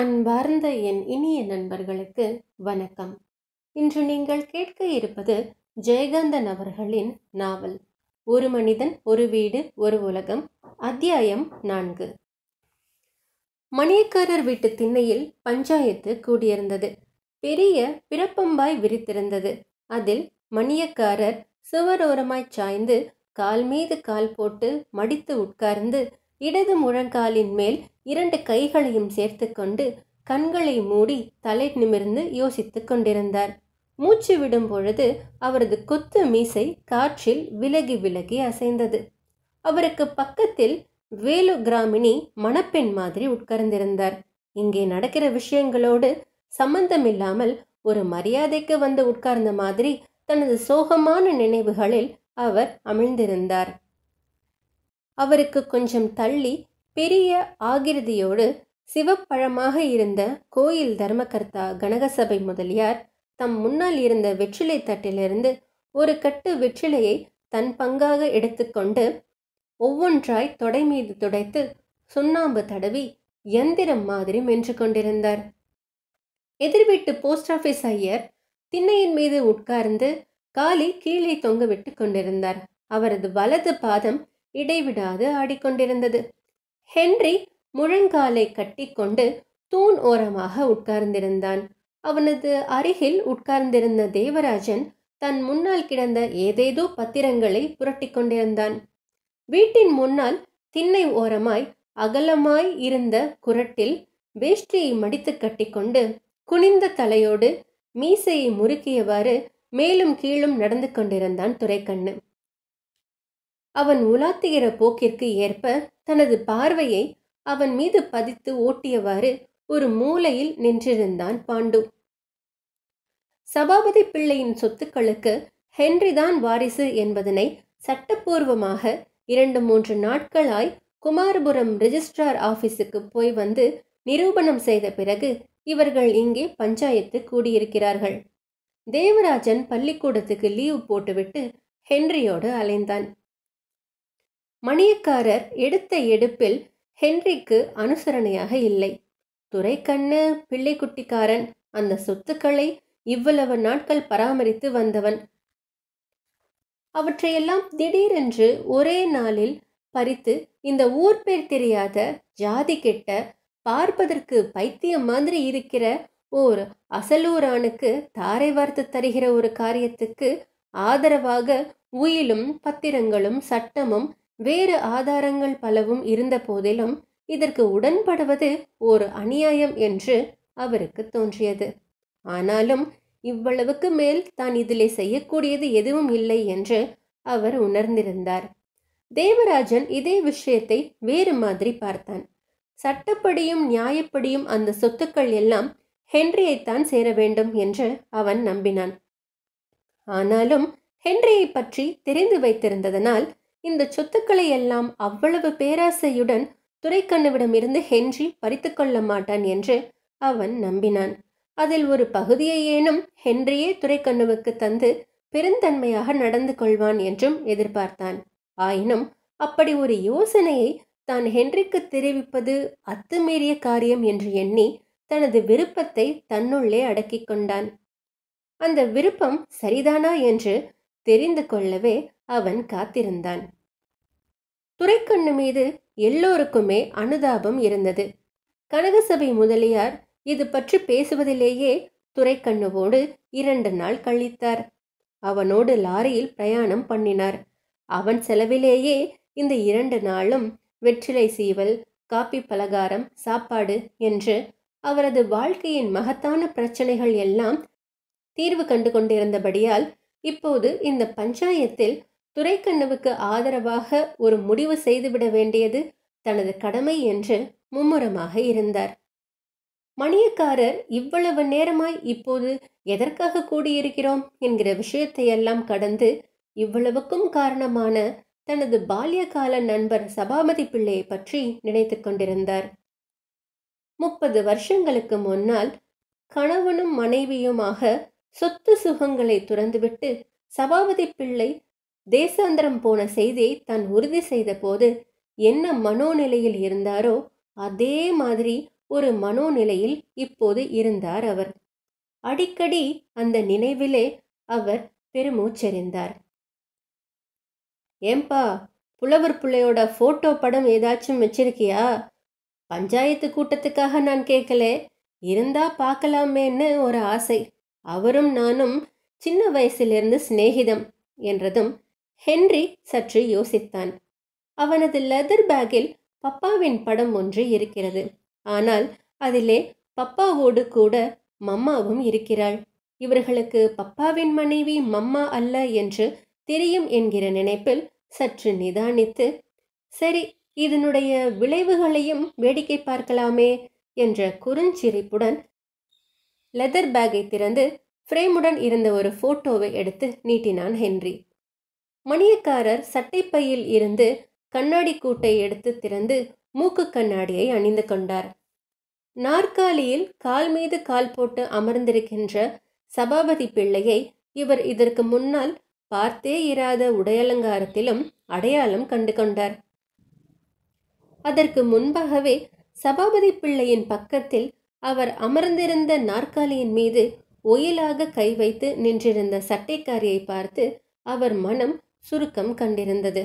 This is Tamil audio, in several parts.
அன்பார்ந்த என் இனிய நண்பர்களுக்கு வணக்கம் இன்று நீங்கள் கேட்க இருப்பது ஜெயகாந்தன் அவர்களின் நாவல் ஒரு மனிதன் ஒரு வீடு ஒரு உலகம் அத்தியாயம் நான்கு மணியக்காரர் வீட்டு திண்ணையில் பஞ்சாயத்து கூடியிருந்தது பெரிய பிறப்பம்பாய் விரித்திருந்தது அதில் மணியக்காரர் சுவரோரமாய் சாய்ந்து கால் மீது கால் போட்டு மடித்து உட்கார்ந்து இடது முழங்காலின் மேல் இரண்டு கைகளையும் சேர்த்து கொண்டு கண்களை மூடி தலை நிமிர்ந்து யோசித்து கொண்டிருந்தார் மூச்சு விடும் பொழுது அவரது கொத்து மீசை காற்றில் விலகி விலகி அசைந்தது அவருக்கு பக்கத்தில் வேலு கிராமினி மணப்பெண் மாதிரி உட்கார்ந்திருந்தார் இங்கே நடக்கிற விஷயங்களோடு சம்பந்தமில்லாமல் ஒரு மரியாதைக்கு வந்து உட்கார்ந்த மாதிரி தனது சோகமான நினைவுகளில் அவர் அமிழ்ந்திருந்தார் அவருக்கு கொஞ்சம் தள்ளி பெரிய ஆகிருதியோடு சிவப்பழமாக இருந்த கோயில் தர்மகர்த்தா கனகசபை முதலியார் தம் முன்னால் இருந்த வெற்றிலை தட்டிலிருந்து ஒரு கட்டு வெற்றிலையை தன் பங்காக எடுத்துக்கொண்டு ஒவ்வொன்றாய் தொடை மீது துடைத்து சுண்ணாம்பு தடவி எந்திரம் மாதிரி மென்று கொண்டிருந்தார் எதிர்வீட்டு போஸ்ட் ஆஃபீஸ் ஐயர் திண்ணையின் மீது உட்கார்ந்து காலி கீழே தொங்க விட்டு கொண்டிருந்தார் அவரது வலது பாதம் இடைவிடாது ஆடிக்கொண்டிருந்தது ஹென்றி முழங்காலை கட்டிக்கொண்டு தூண் ஓரமாக உட்கார்ந்திருந்தான் அவனது அருகில் உட்கார்ந்திருந்த தேவராஜன் தன் முன்னால் கிடந்த ஏதேதோ பத்திரங்களை புரட்டி கொண்டிருந்தான் வீட்டின் முன்னால் திண்ணை ஓரமாய் அகலமாய் இருந்த குரட்டில் வேஷ்டியை மடித்து கட்டிக்கொண்டு குனிந்த தலையோடு மீசையை முறுக்கியவாறு மேலும் கீழும் நடந்து கொண்டிருந்தான் துரைக்கண்ணு அவன் உலாத்துகிற போக்கிற்கு ஏற்ப தனது பார்வையை அவன் மீது பதித்து ஓட்டியவாறு ஒரு மூலையில் நின்றிருந்தான் பாண்டு சபாபதி பிள்ளையின் சொத்துக்களுக்கு ஹென்ரிதான் வாரிசு என்பதனை சட்டப்பூர்வமாக இரண்டு மூன்று நாட்களாய் குமாரபுரம் ரிஜிஸ்ட்ரார் ஆபீஸுக்கு போய் வந்து நிரூபணம் செய்த பிறகு இவர்கள் இங்கே பஞ்சாயத்து கூடியிருக்கிறார்கள் தேவராஜன் பள்ளிக்கூடத்துக்கு லீவு போட்டுவிட்டு ஹென்ரியோடு அலைந்தான் மணியக்காரர் எடுத்த எடுப்பில் ஹென்றிக்கு அனுசரணையாக இல்லை துரைக்கண்ணு பிள்ளைக்குட்டிக்காரன் அந்த சொத்துக்களை இவ்வளவு நாட்கள் பராமரித்து வந்தவன் அவற்றையெல்லாம் திடீரென்று ஒரே நாளில் பறித்து இந்த ஊர் பேர் தெரியாத ஜாதி கெட்ட பார்ப்பதற்கு பைத்தியம் மாதிரி இருக்கிற ஓர் அசலூரானுக்கு தாரை வார்த்து தருகிற ஒரு காரியத்துக்கு ஆதரவாக உயிலும் பத்திரங்களும் சட்டமும் வேறு ஆதாரங்கள் பலவும் இருந்த போதிலும் இதற்கு உடன்படுவது ஒரு அநியாயம் என்று அவருக்கு தோன்றியது ஆனாலும் இவ்வளவுக்கு மேல் தான் இதிலே செய்யக்கூடியது எதுவும் இல்லை என்று அவர் உணர்ந்திருந்தார் தேவராஜன் இதே விஷயத்தை வேறு மாதிரி பார்த்தான் சட்டப்படியும் நியாயப்படியும் அந்த சொத்துக்கள் எல்லாம் ஹென்ரியைத்தான் சேர வேண்டும் என்று அவன் நம்பினான் ஆனாலும் ஹென்ரியை பற்றி தெரிந்து வைத்திருந்ததனால் இந்த சொத்துக்களை எல்லாம் அவ்வளவு பேராசையுடன் துரைக்கண்ணுவிடமிருந்து ஹென்றி பறித்து கொள்ள மாட்டான் என்று அவன் நம்பினான் அதில் ஒரு பகுதியை ஏனும் ஹென்றியே துரைக்கண்ணுவுக்கு தந்து பெருந்தன்மையாக நடந்து கொள்வான் என்றும் எதிர்பார்த்தான் ஆயினும் அப்படி ஒரு யோசனையை தான் ஹென்றிக்கு தெரிவிப்பது அத்துமீறிய காரியம் என்று எண்ணி தனது விருப்பத்தை தன்னுள்ளே அடக்கிக் கொண்டான் அந்த விருப்பம் சரிதானா என்று தெரிந்து கொள்ளவே அவன் காத்திருந்தான் துரைக்கண்ணு மீது எல்லோருக்குமே அனுதாபம் இருந்தது கனகசபை முதலியார் இது பற்றி பேசுவதிலேயே துறைக்கண்ணுவோடு இரண்டு நாள் கழித்தார் அவனோடு லாரியில் பிரயாணம் பண்ணினார் அவன் செலவிலேயே இந்த இரண்டு நாளும் வெற்றிலை சீவல் காப்பி பலகாரம் சாப்பாடு என்று அவரது வாழ்க்கையின் மகத்தான பிரச்சனைகள் எல்லாம் தீர்வு கண்டு கொண்டிருந்தபடியால் இப்போது இந்த பஞ்சாயத்தில் துரைக்கண்ணுவுக்கு ஆதரவாக ஒரு முடிவு செய்துவிட வேண்டியது தனது கடமை என்று மும்முரமாக இருந்தார் மணியக்காரர் இவ்வளவு நேரமாய் இப்போது எதற்காக கூடியிருக்கிறோம் என்கிற விஷயத்தையெல்லாம் கடந்து இவ்வளவுக்கும் காரணமான தனது பால்யகால நண்பர் சபாபதி பிள்ளையை பற்றி நினைத்து கொண்டிருந்தார் முப்பது வருஷங்களுக்கு முன்னால் கணவனும் மனைவியுமாக சொத்து சுகங்களை துறந்துவிட்டு சபாபதி பிள்ளை தேசாந்திரம் போன செய்தியை தான் உறுதி செய்த போது என்ன மனோநிலையில் இருந்தாரோ அதே மாதிரி ஒரு மனோநிலையில் இப்போது இருந்தார் அவர் அடிக்கடி அந்த நினைவிலே அவர் பெருமூச்செறிந்தார் ஏம்பா புலவர் பிள்ளையோட ஃபோட்டோ படம் ஏதாச்சும் வச்சிருக்கியா பஞ்சாயத்து கூட்டத்துக்காக நான் கேட்கல இருந்தா பார்க்கலாமேன்னு ஒரு ஆசை அவரும் நானும் சின்ன வயசிலிருந்து சிநேகிதம் என்றதும் ஹென்றி சற்று யோசித்தான் அவனது லெதர் பேக்கில் பப்பாவின் படம் ஒன்று இருக்கிறது ஆனால் அதிலே பப்பாவோடு கூட மம்மாவும் இருக்கிறாள் இவர்களுக்கு பப்பாவின் மனைவி மம்மா அல்ல என்று தெரியும் என்கிற நினைப்பில் சற்று நிதானித்து சரி இதனுடைய விளைவுகளையும் வேடிக்கை பார்க்கலாமே என்ற குறுஞ்சிரிப்புடன் லெதர் பேக்கை திறந்து ஃப்ரேமுடன் இருந்த ஒரு ஃபோட்டோவை எடுத்து நீட்டினான் ஹென்றி மணியக்காரர் சட்டைப்பையில் இருந்து கண்ணாடி கூட்டை எடுத்து திறந்து மூக்கு கண்ணாடியை அணிந்து கொண்டார் நாற்காலியில் கால் மீது கால் போட்டு அமர்ந்திருக்கின்ற சபாபதி பிள்ளையை இவர் இதற்கு முன்னால் பார்த்தே இராத உடையலங்காரத்திலும் அடையாளம் கண்டு கொண்டார் அதற்கு முன்பாகவே சபாபதி பிள்ளையின் பக்கத்தில் அவர் அமர்ந்திருந்த நாற்காலியின் மீது ஒயிலாக கை வைத்து நின்றிருந்த சட்டைக்காரியை பார்த்து அவர் மனம் சுருக்கம் கண்டிருந்தது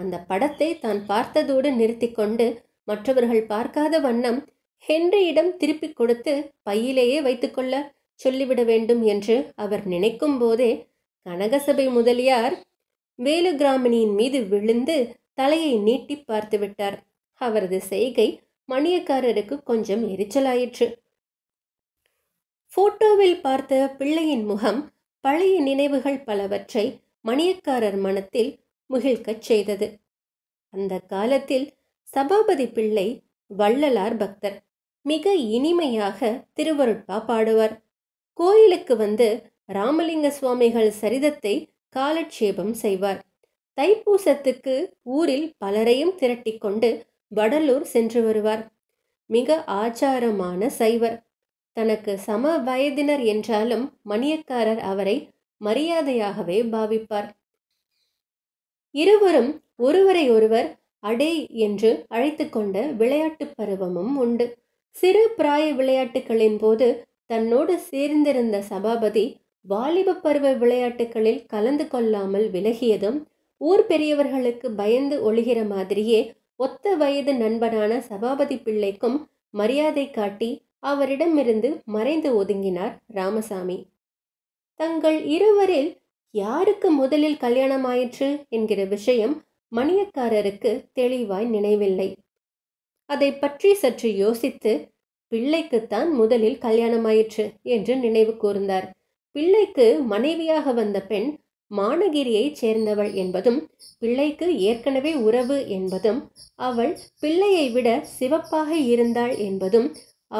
அந்த படத்தை தான் பார்த்ததோடு நிறுத்தி கொண்டு மற்றவர்கள் பார்க்காத வண்ணம் ஹென்ரியிடம் திருப்பிக் கொடுத்து பையிலேயே வைத்துக்கொள்ள சொல்லிவிட வேண்டும் என்று அவர் நினைக்கும் போதே கனகசபை முதலியார் வேலுகிராமணியின் மீது விழுந்து தலையை நீட்டி பார்த்து விட்டார் அவரது செய்கை மணியக்காரருக்கு கொஞ்சம் எரிச்சலாயிற்று போட்டோவில் பார்த்த பிள்ளையின் முகம் பழைய நினைவுகள் பலவற்றை மணியக்காரர் மனத்தில் முகிழ்க்கச் செய்தது அந்த காலத்தில் சபாபதி பிள்ளை வள்ளலார் பக்தர் மிக இனிமையாக திருவருட்பா பாடுவார் கோயிலுக்கு வந்து ராமலிங்க சுவாமிகள் சரிதத்தை காலட்சேபம் செய்வார் தைப்பூசத்துக்கு ஊரில் பலரையும் திரட்டி கொண்டு வடலூர் சென்று வருவார் மிக ஆச்சாரமான சைவர் தனக்கு சம வயதினர் என்றாலும் மணியக்காரர் அவரை மரியாதையாகவே பாவிப்பார் இருவரும் ஒருவரை ஒருவர் அடே என்று அழைத்து கொண்ட விளையாட்டு பருவமும் உண்டு சிறு பிராய விளையாட்டுகளின் போது தன்னோடு சேர்ந்திருந்த சபாபதி வாலிப பருவ விளையாட்டுகளில் கலந்து கொள்ளாமல் விலகியதும் ஊர் பெரியவர்களுக்கு பயந்து ஒழுகிற மாதிரியே ஒத்த வயது நண்பனான சபாபதி பிள்ளைக்கும் மரியாதை காட்டி அவரிடமிருந்து மறைந்து ஒதுங்கினார் ராமசாமி தங்கள் இருவரில் யாருக்கு முதலில் கல்யாணம் ஆயிற்று என்கிற விஷயம் மணியக்காரருக்கு தெளிவாய் நினைவில்லை அதை பற்றி சற்று யோசித்து பிள்ளைக்குத்தான் முதலில் கல்யாணமாயிற்று என்று நினைவு கூர்ந்தார் பிள்ளைக்கு மனைவியாக வந்த பெண் மானகிரியைச் சேர்ந்தவள் என்பதும் பிள்ளைக்கு ஏற்கனவே உறவு என்பதும் அவள் பிள்ளையை விட சிவப்பாக இருந்தாள் என்பதும்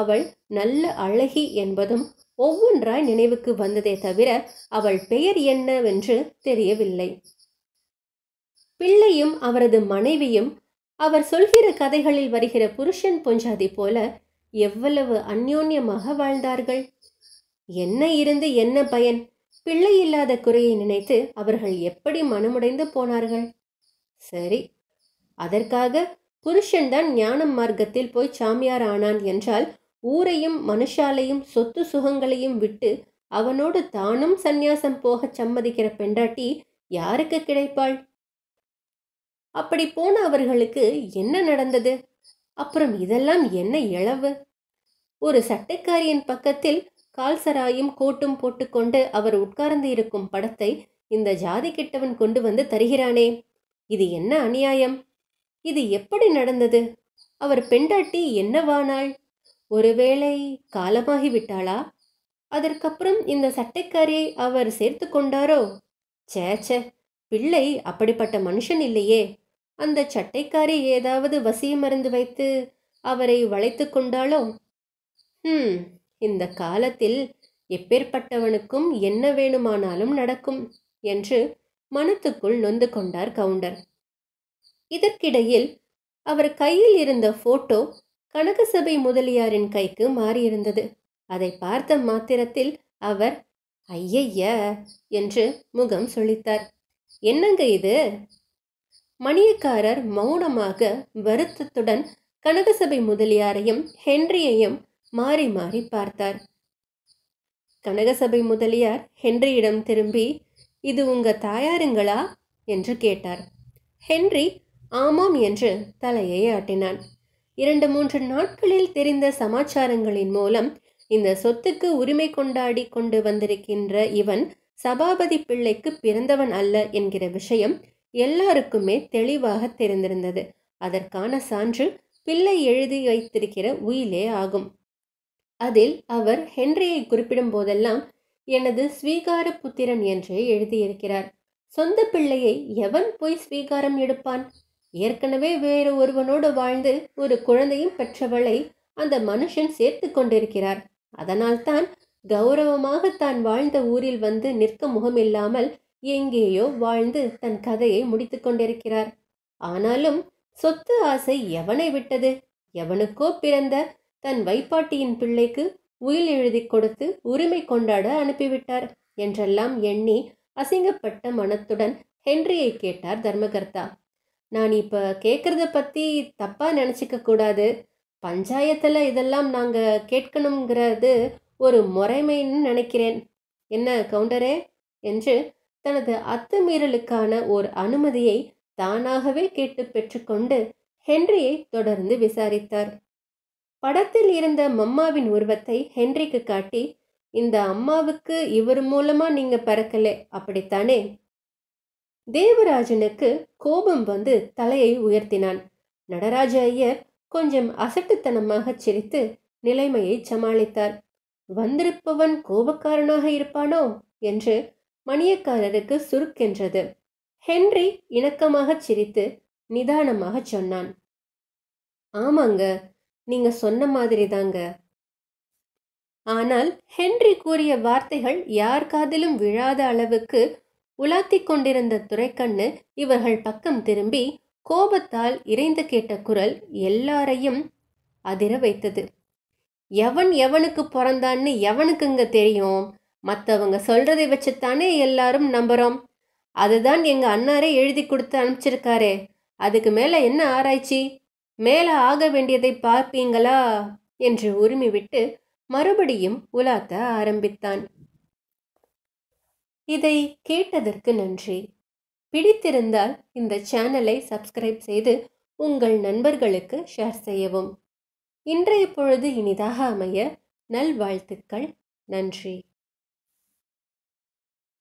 அவள் நல்ல அழகி என்பதும் ஒவ்வொன்றாய் நினைவுக்கு வந்ததே தவிர அவள் பெயர் என்னவென்று தெரியவில்லை பிள்ளையும் அவரது மனைவியும் அவர் சொல்கிற கதைகளில் வருகிற புருஷன் பொஞ்சாதி போல எவ்வளவு அந்யோன்யமாக வாழ்ந்தார்கள் என்ன இருந்து என்ன பயன் பிள்ளை இல்லாத குறையை நினைத்து அவர்கள் எப்படி மனமுடைந்து போனார்கள் சரி அதற்காக புருஷன்தான் ஞானம் மார்க்கத்தில் போய் சாமியார் ஆனான் என்றால் ஊரையும் மனுஷாலையும் சொத்து சுகங்களையும் விட்டு அவனோடு தானும் சந்நியாசம் போகச் சம்மதிக்கிற பெண்டாட்டி யாருக்கு கிடைப்பாள் அப்படி போன அவர்களுக்கு என்ன நடந்தது அப்புறம் இதெல்லாம் என்ன இளவு ஒரு சட்டைக்காரியின் பக்கத்தில் கால்சராயும் கோட்டும் போட்டுக்கொண்டு அவர் உட்கார்ந்து இருக்கும் படத்தை இந்த ஜாதி கிட்டவன் கொண்டு வந்து தருகிறானே இது என்ன அநியாயம் இது எப்படி நடந்தது அவர் பெண்டாட்டி என்னவானாள் ஒருவேளை காலமாகி விட்டாளா அதற்கப்புறம் இந்த சட்டைக்காரியை அவர் சேர்த்து கொண்டாரோ சேச்சே பிள்ளை அப்படிப்பட்ட மனுஷன் இல்லையே அந்த சட்டைக்காரி ஏதாவது வசிய மருந்து வைத்து அவரை வளைத்து கொண்டாளோ ம் இந்த காலத்தில் எப்பேற்பட்டவனுக்கும் என்ன வேணுமானாலும் நடக்கும் என்று மனத்துக்குள் நொந்து கொண்டார் கவுண்டர் இதற்கிடையில் அவர் கையில் இருந்த போட்டோ கனகசபை முதலியாரின் கைக்கு மாறியிருந்தது அதை பார்த்த மாத்திரத்தில் அவர் ஐயைய என்று முகம் சொல்லித்தார் என்னங்க இது மணியக்காரர் மௌனமாக வருத்தத்துடன் கனகசபை முதலியாரையும் ஹென்ரியையும் மாறி மாறி பார்த்தார் கனகசபை முதலியார் ஹென்ரியிடம் திரும்பி இது உங்க தாயாருங்களா என்று கேட்டார் ஹென்றி ஆமாம் என்று தலையை ஆட்டினான் இரண்டு மூன்று நாட்களில் தெரிந்த சமாச்சாரங்களின் மூலம் இந்த சொத்துக்கு உரிமை கொண்டாடி கொண்டு வந்திருக்கின்ற இவன் சபாபதி பிள்ளைக்கு பிறந்தவன் அல்ல என்கிற விஷயம் எல்லாருக்குமே தெளிவாக தெரிந்திருந்தது அதற்கான சான்று பிள்ளை எழுதி வைத்திருக்கிற உயிலே ஆகும் அதில் அவர் ஹென்ரியை குறிப்பிடும் போதெல்லாம் எனது ஸ்வீகார புத்திரன் என்றே எழுதியிருக்கிறார் சொந்த பிள்ளையை எவன் போய் ஸ்வீகாரம் எடுப்பான் ஏற்கனவே வேறு ஒருவனோடு வாழ்ந்து ஒரு குழந்தையும் பெற்றவளை அந்த மனுஷன் சேர்த்து கொண்டிருக்கிறார் அதனால்தான் கௌரவமாக தான் வாழ்ந்த ஊரில் வந்து நிற்க முகமில்லாமல் எங்கேயோ வாழ்ந்து தன் கதையை முடித்து கொண்டிருக்கிறார் ஆனாலும் சொத்து ஆசை எவனை விட்டது எவனுக்கோ பிறந்த தன் வைப்பாட்டியின் பிள்ளைக்கு உயில் எழுதி கொடுத்து உரிமை கொண்டாட அனுப்பிவிட்டார் என்றெல்லாம் எண்ணி அசிங்கப்பட்ட மனத்துடன் ஹென்ரியை கேட்டார் தர்மகர்த்தா நான் இப்போ கேட்குறத பற்றி தப்பாக நினச்சிக்க கூடாது பஞ்சாயத்தில் இதெல்லாம் நாங்கள் கேட்கணுங்கிறது ஒரு முறைமைன்னு நினைக்கிறேன் என்ன கவுண்டரே என்று தனது அத்துமீறலுக்கான ஒரு அனுமதியை தானாகவே கேட்டு பெற்றுக்கொண்டு ஹென்ரியை தொடர்ந்து விசாரித்தார் படத்தில் இருந்த மம்மாவின் உருவத்தை ஹென்ரிக்கு காட்டி இந்த அம்மாவுக்கு இவர் மூலமா நீங்க பறக்கலை அப்படித்தானே தேவராஜனுக்கு கோபம் வந்து தலையை உயர்த்தினான் நடராஜ ஐயர் கொஞ்சம் அசட்டுத்தனமாக சிரித்து நிலைமையை சமாளித்தார் வந்திருப்பவன் கோபக்காரனாக இருப்பானோ என்று மணியக்காரருக்கு சுருக்கென்றது ஹென்றி இணக்கமாக சிரித்து நிதானமாக சொன்னான் ஆமாங்க நீங்க சொன்ன மாதிரி தாங்க ஆனால் ஹென்றி கூறிய வார்த்தைகள் யார் காதிலும் விழாத அளவுக்கு உலாத்தி கொண்டிருந்த துரைக்கண்ணு இவர்கள் பக்கம் திரும்பி கோபத்தால் இறைந்து கேட்ட குரல் எல்லாரையும் அதிர வைத்தது எவன் எவனுக்கு பிறந்தான்னு எவனுக்குங்க தெரியும் மற்றவங்க சொல்றதை வச்சுத்தானே எல்லாரும் நம்புறோம் அதுதான் எங்க அண்ணாரே எழுதி கொடுத்து அனுப்பிச்சிருக்காரே அதுக்கு மேல என்ன ஆராய்ச்சி மேல ஆக வேண்டியதை பார்ப்பீங்களா என்று உரிமை விட்டு மறுபடியும் உலாத்த ஆரம்பித்தான் இதை கேட்டதற்கு நன்றி பிடித்திருந்தால் இந்த சேனலை சப்ஸ்கிரைப் செய்து உங்கள் நண்பர்களுக்கு ஷேர் செய்யவும் இன்றைய பொழுது இனிதாக அமைய நல்வாழ்த்துக்கள் நன்றி